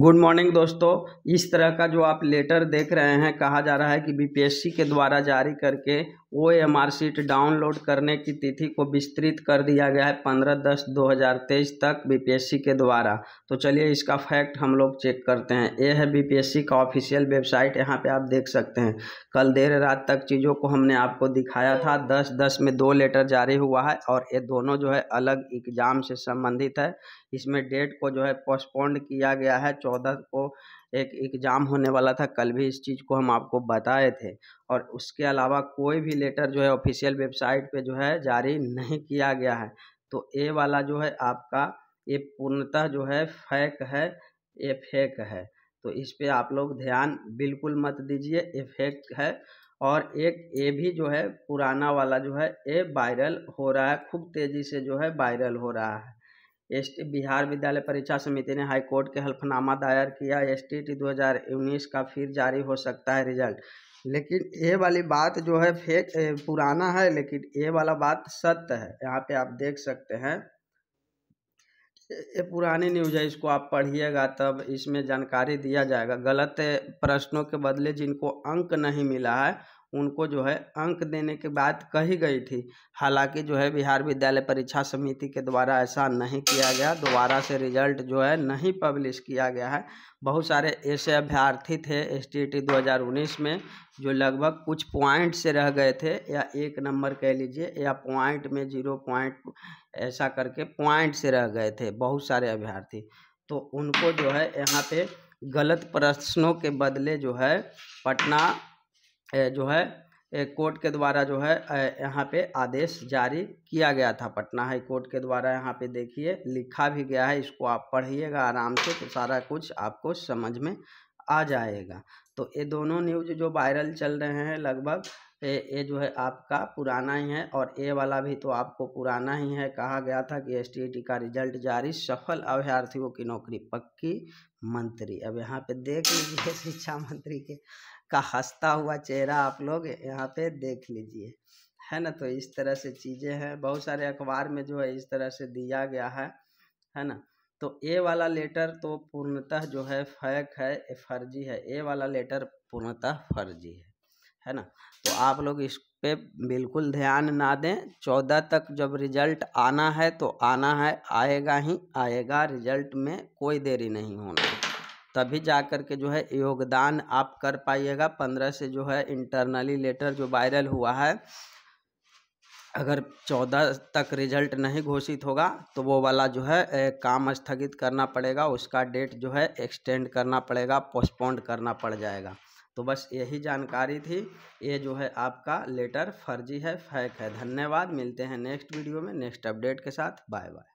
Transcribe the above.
good morning दोस्तों इस तरह का जो आप लेटर देख रहे हैं कहा जा रहा है कि बीपीएससी के द्वारा जारी करके O M R sheet download करने की तिथि को विस्तृत कर दिया गया है पंद्रह दस दो हज़ार तेईस तक बीपीएससी के द्वारा तो चलिए इसका फैक्ट हम लोग चेक करते हैं ये है बीपीएससी का ऑफिशियल वेबसाइट यहाँ पे आप देख सकते हैं कल देर रात तक चीज़ों को हमने आपको दिखाया था दस दस में दो लेटर जारी हुआ है और ये दोनों जो है अलग एग्जाम से संबंधित है इसमें डेट को जो है पोस्टपोन्ड किया गया है चौदह को एक एग्ज़ाम होने वाला था कल भी इस चीज़ को हम आपको बताए थे और उसके अलावा कोई भी लेटर जो है ऑफिशियल वेबसाइट पे जो है जारी नहीं किया गया है तो ए वाला जो है आपका ये पूर्णतः जो है फेक है ये फेक है तो इस पर आप लोग ध्यान बिल्कुल मत दीजिए ये फेक है और एक ए भी जो है पुराना वाला जो है ये वायरल हो रहा है खूब तेज़ी से जो है वायरल हो रहा है एस बिहार विद्यालय परीक्षा समिति ने हाईकोर्ट के हल्फनामा दायर किया एस टी टी दो का फिर जारी हो सकता है रिजल्ट लेकिन ये वाली बात जो है फेक पुराना है लेकिन ये वाला बात सत्य है यहाँ पे आप देख सकते हैं ये पुरानी न्यूज है इसको आप पढ़िएगा तब इसमें जानकारी दिया जाएगा गलत प्रश्नों के बदले जिनको अंक नहीं मिला है उनको जो है अंक देने की बात कही गई थी हालांकि जो है बिहार विद्यालय परीक्षा समिति के द्वारा ऐसा नहीं किया गया दोबारा से रिजल्ट जो है नहीं पब्लिश किया गया है बहुत सारे ऐसे अभ्यर्थी थे एस टी टी 2019 में जो लगभग कुछ पॉइंट से रह गए थे या एक नंबर कह लीजिए या पॉइंट में जीरो पॉइंट ऐसा करके पॉइंट से रह गए थे बहुत सारे अभ्यर्थी तो उनको जो है यहाँ पे गलत प्रश्नों के बदले जो है पटना जो है कोर्ट के द्वारा जो है यहाँ पे आदेश जारी किया गया था पटना हाई कोर्ट के द्वारा यहाँ पे देखिए लिखा भी गया है इसको आप पढ़िएगा आराम से तो सारा कुछ आपको समझ में आ जाएगा तो ये दोनों न्यूज जो वायरल चल रहे हैं लगभग ये ये जो है आपका पुराना ही है और ए वाला भी तो आपको पुराना ही है कहा गया था कि एस का रिजल्ट जारी सफल अभ्यर्थियों की नौकरी पक्की मंत्री अब यहाँ पे देख लीजिए शिक्षा मंत्री के का हंसता हुआ चेहरा आप लोग यहाँ पे देख लीजिए है ना तो इस तरह से चीज़ें हैं बहुत सारे अखबार में जो है इस तरह से दिया गया है है ना तो ए वाला लेटर तो पूर्णतः जो है फैक है फर्जी है ए वाला लेटर पूर्णतः फर्जी है है ना तो आप लोग इस पे बिल्कुल ध्यान ना दें चौदह तक जब रिजल्ट आना है तो आना है आएगा ही आएगा रिजल्ट में कोई देरी नहीं होना तभी जा कर के जो है योगदान आप कर पाइएगा पंद्रह से जो है इंटरनली लेटर जो वायरल हुआ है अगर चौदह तक रिजल्ट नहीं घोषित होगा तो वो वाला जो है ए, काम स्थगित करना पड़ेगा उसका डेट जो है एक्सटेंड करना पड़ेगा पोस्टपोन्ड करना पड़ जाएगा तो बस यही जानकारी थी ये जो है आपका लेटर फर्जी है फैक है धन्यवाद मिलते हैं नेक्स्ट वीडियो में नेक्स्ट अपडेट के साथ बाय बाय